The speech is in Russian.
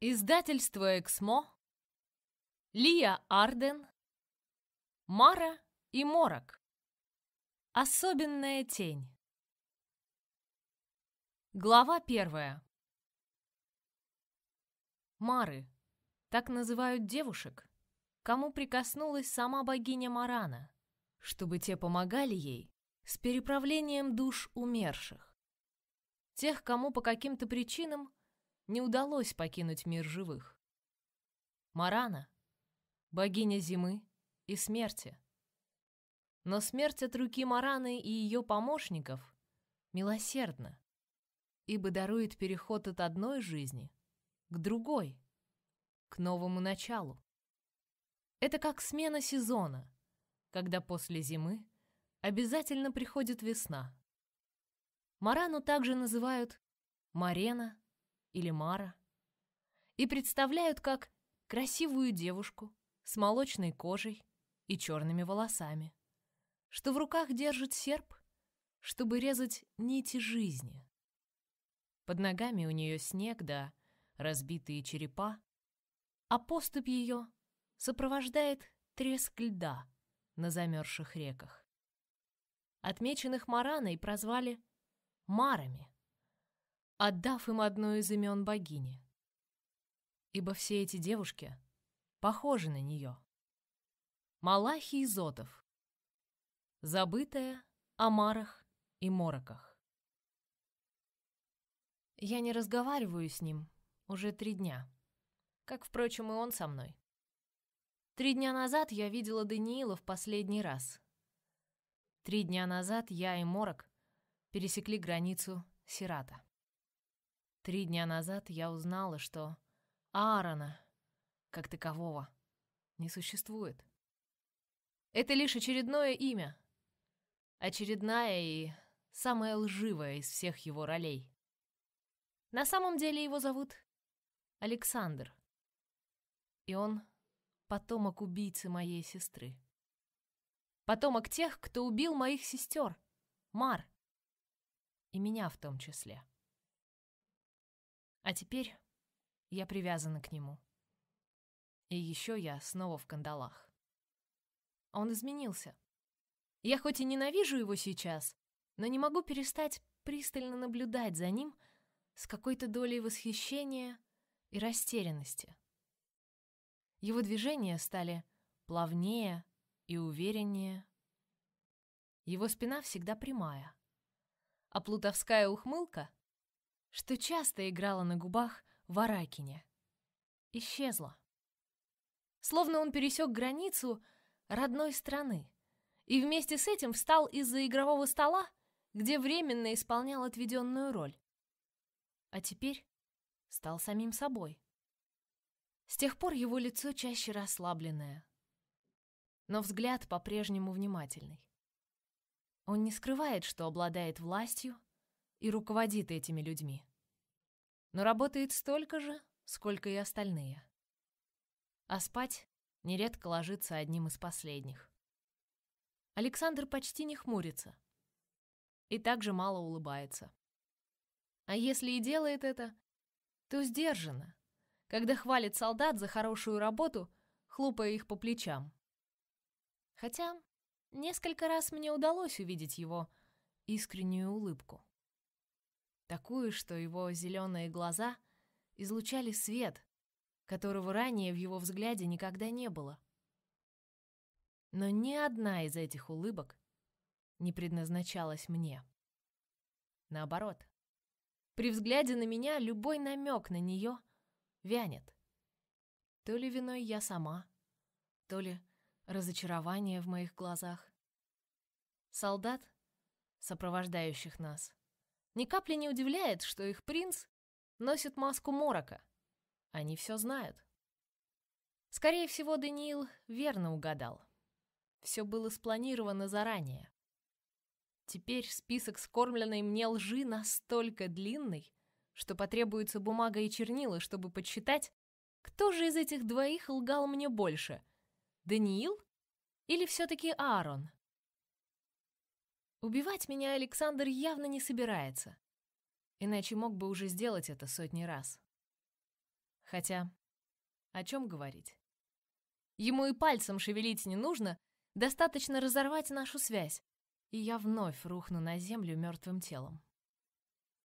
Издательство «Эксмо», Лия Арден, Мара и Морок. Особенная тень. Глава первая. Мары. Так называют девушек, кому прикоснулась сама богиня Марана, чтобы те помогали ей с переправлением душ умерших. Тех, кому по каким-то причинам не удалось покинуть мир живых. Марана — богиня зимы и смерти. Но смерть от руки Мараны и ее помощников милосердна, ибо дарует переход от одной жизни к другой, к новому началу. Это как смена сезона, когда после зимы обязательно приходит весна. Марану также называют Марена или Мара, и представляют как красивую девушку с молочной кожей и черными волосами, что в руках держит серп, чтобы резать нити жизни. Под ногами у нее снег да разбитые черепа, а поступь ее сопровождает треск льда на замерзших реках. Отмеченных Мараной прозвали «марами», отдав им одно из имен богини. Ибо все эти девушки похожи на нее. Малахий Изотов. Забытая о марах и мороках. Я не разговариваю с ним уже три дня, как, впрочем, и он со мной. Три дня назад я видела Даниила в последний раз. Три дня назад я и Морок пересекли границу Сирата. Три дня назад я узнала, что Аарона, как такового, не существует. Это лишь очередное имя. Очередная и самая лживая из всех его ролей. На самом деле его зовут Александр. И он потомок убийцы моей сестры. Потомок тех, кто убил моих сестер, Мар. И меня в том числе. А теперь я привязана к нему. И еще я снова в кандалах. Он изменился. Я хоть и ненавижу его сейчас, но не могу перестать пристально наблюдать за ним с какой-то долей восхищения и растерянности. Его движения стали плавнее и увереннее. Его спина всегда прямая, а плутовская ухмылка — что часто играла на губах в Аракине. Исчезла. Словно он пересек границу родной страны и вместе с этим встал из-за игрового стола, где временно исполнял отведенную роль. А теперь стал самим собой. С тех пор его лицо чаще расслабленное, но взгляд по-прежнему внимательный. Он не скрывает, что обладает властью, и руководит этими людьми. Но работает столько же, сколько и остальные. А спать нередко ложится одним из последних. Александр почти не хмурится и также мало улыбается. А если и делает это, то сдержанно, когда хвалит солдат за хорошую работу, хлопая их по плечам. Хотя несколько раз мне удалось увидеть его искреннюю улыбку такую, что его зеленые глаза излучали свет, которого ранее в его взгляде никогда не было. Но ни одна из этих улыбок не предназначалась мне. Наоборот, при взгляде на меня любой намек на нее вянет. То ли виной я сама, то ли разочарование в моих глазах. Солдат, сопровождающих нас, ни капли не удивляет, что их принц носит маску Морока. Они все знают. Скорее всего, Даниил верно угадал. Все было спланировано заранее. Теперь список скормленной мне лжи настолько длинный, что потребуется бумага и чернила, чтобы подсчитать, кто же из этих двоих лгал мне больше, Даниил или все-таки Аарон. Убивать меня Александр явно не собирается. Иначе мог бы уже сделать это сотни раз. Хотя, о чем говорить? Ему и пальцем шевелить не нужно, достаточно разорвать нашу связь, и я вновь рухну на землю мертвым телом.